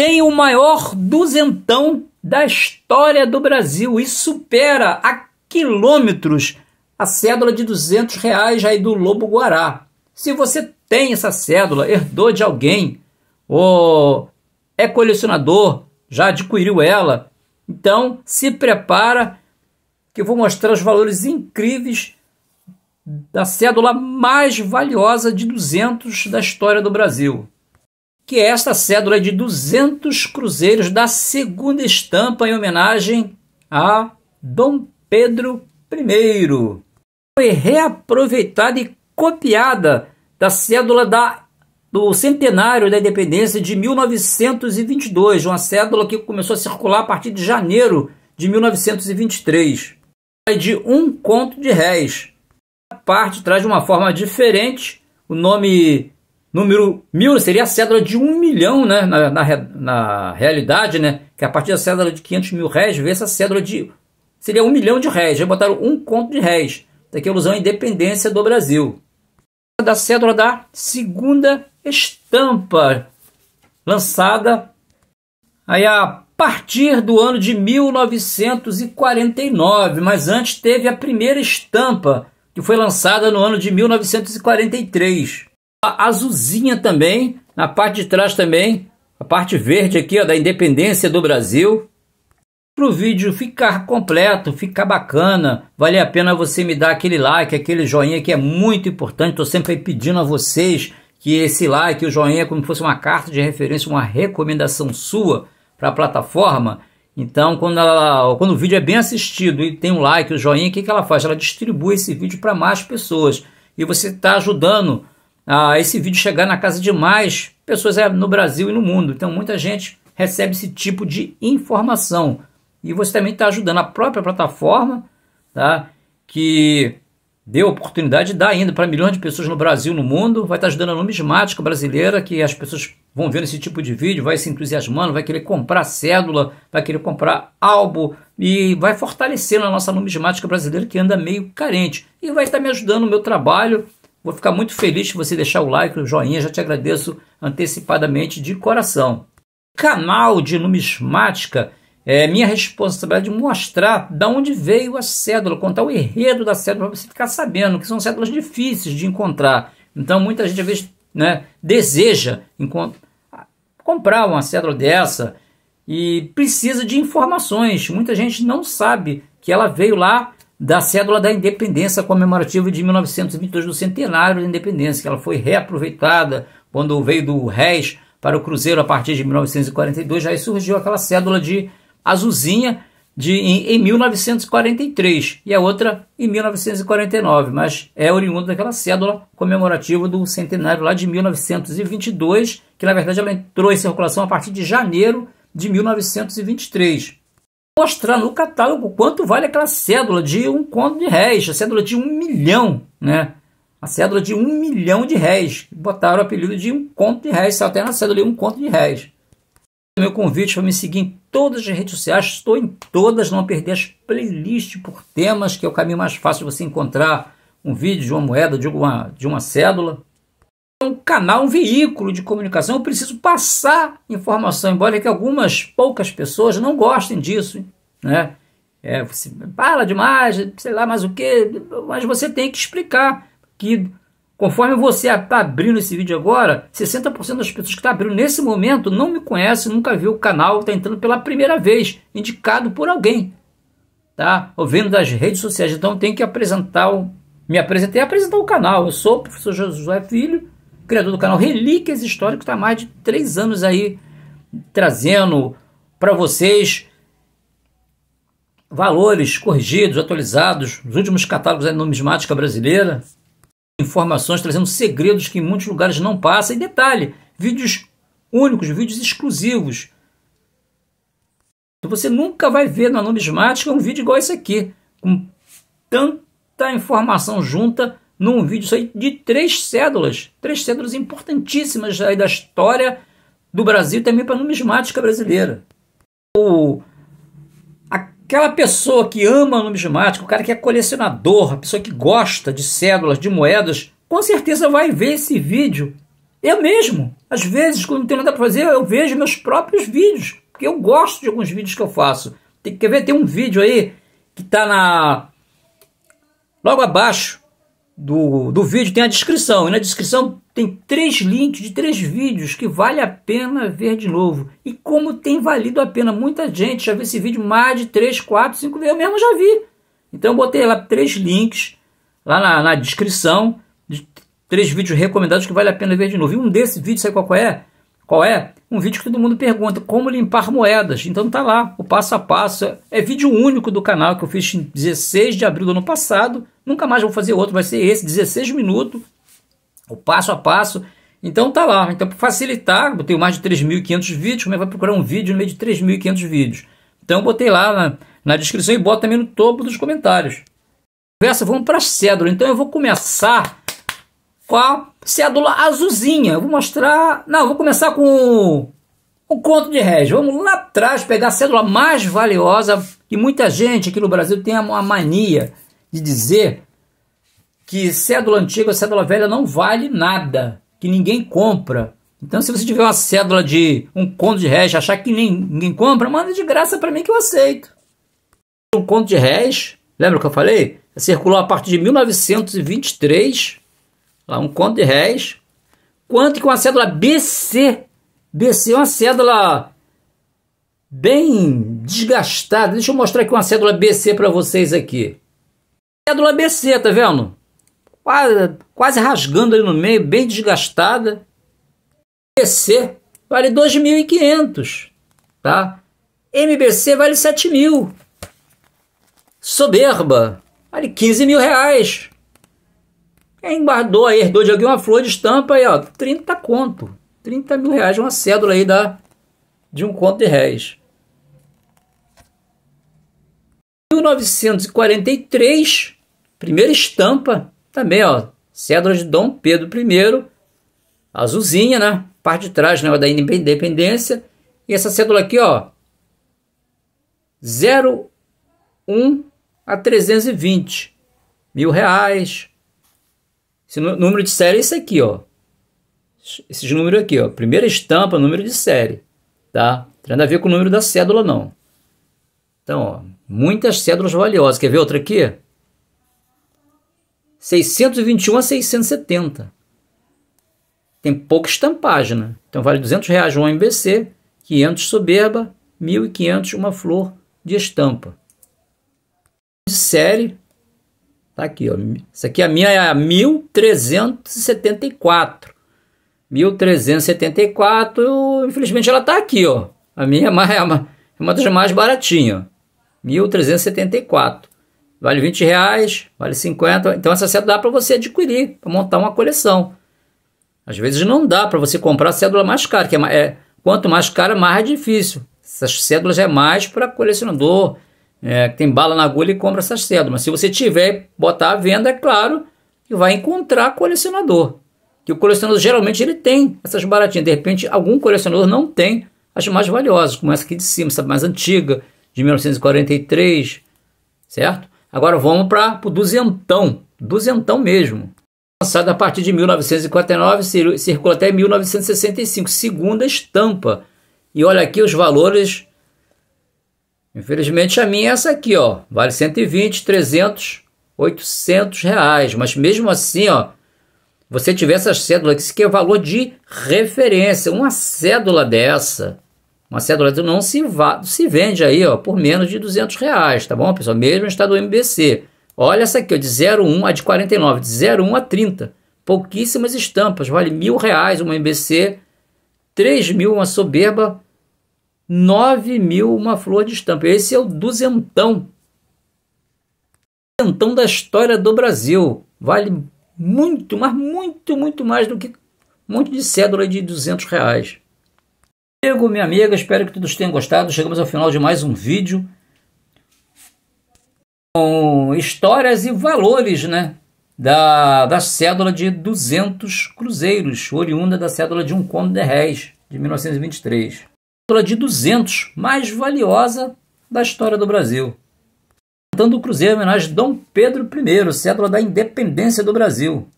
tem o maior duzentão da história do Brasil e supera a quilômetros a cédula de 200 reais aí do Lobo Guará. Se você tem essa cédula, herdou de alguém, ou é colecionador, já adquiriu ela, então se prepara que eu vou mostrar os valores incríveis da cédula mais valiosa de 200 da história do Brasil que é esta cédula de 200 cruzeiros da segunda estampa em homenagem a Dom Pedro I. Foi reaproveitada e copiada da cédula da, do centenário da independência de 1922, uma cédula que começou a circular a partir de janeiro de 1923. É de um conto de réis. A parte traz de uma forma diferente o nome número mil seria a cédula de um milhão, né? Na, na, na, realidade, né? Que é a partir da cédula de 500 mil réis ver essa cédula de. Seria um milhão de réis. Já botaram um conto de réis. Daqui a é alusão à independência do Brasil. Da cédula da segunda estampa, lançada aí a partir do ano de 1949. Mas antes teve a primeira estampa, que foi lançada no ano de 1943 azulzinha também, na parte de trás também, a parte verde aqui ó, da independência do Brasil. Para o vídeo ficar completo, ficar bacana, vale a pena você me dar aquele like, aquele joinha que é muito importante. Estou sempre pedindo a vocês que esse like, o joinha, é como se fosse uma carta de referência, uma recomendação sua para a plataforma. Então, quando, ela, quando o vídeo é bem assistido e tem um like, o um joinha, o que, que ela faz? Ela distribui esse vídeo para mais pessoas. E você está ajudando a ah, esse vídeo chegar na casa de mais pessoas é, no Brasil e no mundo. Então, muita gente recebe esse tipo de informação. E você também está ajudando a própria plataforma, tá? que deu oportunidade de dar ainda para milhões de pessoas no Brasil no mundo, vai estar tá ajudando a numismática brasileira, que as pessoas vão vendo esse tipo de vídeo, vai se entusiasmando, vai querer comprar cédula, vai querer comprar álbum e vai fortalecendo a nossa numismática brasileira que anda meio carente. E vai estar tá me ajudando no meu trabalho Vou ficar muito feliz se você deixar o like, o joinha, já te agradeço antecipadamente de coração. Canal de numismática é minha responsabilidade de mostrar da onde veio a cédula, contar o enredo da cédula para você ficar sabendo, que são cédulas difíceis de encontrar. Então muita gente às vezes né, deseja comprar uma cédula dessa e precisa de informações. Muita gente não sabe que ela veio lá da cédula da independência comemorativa de 1922, do centenário da independência, que ela foi reaproveitada quando veio do Reis para o Cruzeiro a partir de 1942, já surgiu aquela cédula de azulzinha de, em, em 1943 e a outra em 1949, mas é oriunda daquela cédula comemorativa do centenário lá de 1922, que na verdade ela entrou em circulação a partir de janeiro de 1923 mostrar no catálogo quanto vale aquela cédula de um conto de réis, a cédula de um milhão, né? A cédula de um milhão de réis. Botaram o apelido de um conto de réis, saiu até na cédula de um conto de réis. Meu convite para me seguir em todas as redes sociais, estou em todas, não perder as playlists por temas, que é o caminho mais fácil de você encontrar um vídeo de uma moeda, de uma, de uma cédula um canal, um veículo de comunicação, eu preciso passar informação, embora que algumas poucas pessoas não gostem disso, né? É, você fala demais, sei lá mais o que, mas você tem que explicar que conforme você está abrindo esse vídeo agora, 60% das pessoas que estão tá abrindo nesse momento não me conhecem, nunca viu o canal, está entrando pela primeira vez, indicado por alguém, tá? Ou vendo das redes sociais, então tem que apresentar, o, me apresentar e apresentar o canal. Eu sou o professor José Filho, criador do canal Relíquias Históricas, está há mais de três anos aí trazendo para vocês valores corrigidos, atualizados, os últimos catálogos da numismática brasileira, informações trazendo segredos que em muitos lugares não passam. E detalhe, vídeos únicos, vídeos exclusivos. Então você nunca vai ver na numismática um vídeo igual esse aqui, com tanta informação junta num vídeo isso de três cédulas, três cédulas importantíssimas aí da história do Brasil também para a numismática brasileira. O, aquela pessoa que ama numismática, o cara que é colecionador, a pessoa que gosta de cédulas, de moedas, com certeza vai ver esse vídeo. Eu mesmo, às vezes, quando não tenho nada para fazer, eu vejo meus próprios vídeos, porque eu gosto de alguns vídeos que eu faço. Tem, quer ver? Tem um vídeo aí que está na... logo abaixo do, do vídeo tem a descrição. E na descrição tem três links de três vídeos que vale a pena ver de novo. E como tem valido a pena. Muita gente já viu esse vídeo mais de três quatro cinco vezes. Eu mesmo já vi. Então eu botei lá três links lá na, na descrição de três vídeos recomendados que vale a pena ver de novo. E um desse vídeo, sabe qual é? Qual é? Um vídeo que todo mundo pergunta, como limpar moedas? Então tá lá, o passo a passo. É vídeo único do canal que eu fiz em 16 de abril do ano passado. Nunca mais vou fazer outro, vai ser esse, 16 minutos. O passo a passo. Então tá lá. Então para facilitar, eu tenho mais de 3.500 vídeos, como é que vai procurar um vídeo no meio de 3.500 vídeos? Então botei lá na, na descrição e bota também no topo dos comentários. Conversa, vamos para a cédula. Então eu vou começar com a cédula azulzinha. vou mostrar. Não, vou começar com um conto de réis. Vamos lá atrás pegar a cédula mais valiosa. E muita gente aqui no Brasil tem uma mania de dizer que cédula antiga, cédula velha não vale nada, que ninguém compra. Então, se você tiver uma cédula de um conto de réis, achar que ninguém compra, manda de graça para mim que eu aceito. Um conto de réis, lembra que eu falei? Circulou a partir de 1923 lá um conto de réis, quanto que uma cédula BC, BC é uma cédula bem desgastada. Deixa eu mostrar aqui uma cédula BC para vocês aqui. Cédula BC, tá vendo? Quase, quase rasgando ali no meio, bem desgastada. BC vale 2.500, tá? MBC vale 7.000. mil. Soberba vale 15 mil reais. É, embardou aí, herdou de alguém uma flor de estampa aí, ó, 30 conto. 30 mil reais, uma cédula aí da, de um conto de réis. 1943, primeira estampa, também, ó, cédula de Dom Pedro I, azulzinha, né? Parte de trás, né, da independência. E essa cédula aqui, ó, 01 a 320 mil reais, esse número de série é esse aqui, ó. Esses números aqui, ó. Primeira estampa, número de série, tá? Não tem nada a ver com o número da cédula, não. Então, ó, muitas cédulas valiosas. Quer ver outra aqui? 621 a 670. Tem pouca estampagem, né? Então vale 200 reais um MBC, 500 soberba, 1.500 uma flor de estampa. De série, Tá aqui, ó. isso aqui a minha é a 1374. 1374, infelizmente ela tá aqui, ó. A minha é, mais, é uma é das mais baratinhas, 1374. Vale 20 reais, vale 50. Então essa cédula dá para você adquirir, para montar uma coleção. Às vezes não dá para você comprar cédula mais cara, que é, é quanto mais cara, mais difícil. Essas cédulas é mais para colecionador, é, que tem bala na agulha e compra essas cédulas. Se você tiver botar à venda, é claro que vai encontrar colecionador. Que o colecionador geralmente ele tem essas baratinhas. De repente, algum colecionador não tem as mais valiosas, como essa aqui de cima, essa mais antiga, de 1943, certo? Agora vamos para o duzentão, duzentão mesmo. Lançado a partir de 1949, circula até 1965, segunda estampa. E olha aqui os valores Infelizmente a minha é essa aqui, ó. Vale 120, 300, 800 reais. Mas mesmo assim, ó, você tiver essa cédula aqui, isso aqui é valor de referência. Uma cédula dessa, uma cédula dessa não se, se vende aí, ó, por menos de 200 reais, tá bom, pessoal? Mesmo está do MBC. Olha essa aqui, ó, de 01 a de 49, de 01 a 30. Pouquíssimas estampas, vale mil reais uma MBC, 3 mil uma soberba 9 mil uma flor de estampa. Esse é o duzentão. Duzentão da história do Brasil. Vale muito, mas muito, muito mais do que um monte de cédula de 200 reais. Meu amigo, minha amiga, espero que todos tenham gostado. Chegamos ao final de mais um vídeo com histórias e valores, né? Da, da cédula de 200 cruzeiros, oriunda da cédula de um cômodo de réis, de 1923 título de 200 mais valiosa da história do Brasil. Cantando o Cruzeiro em homenagem a Dom Pedro I, cédula da independência do Brasil.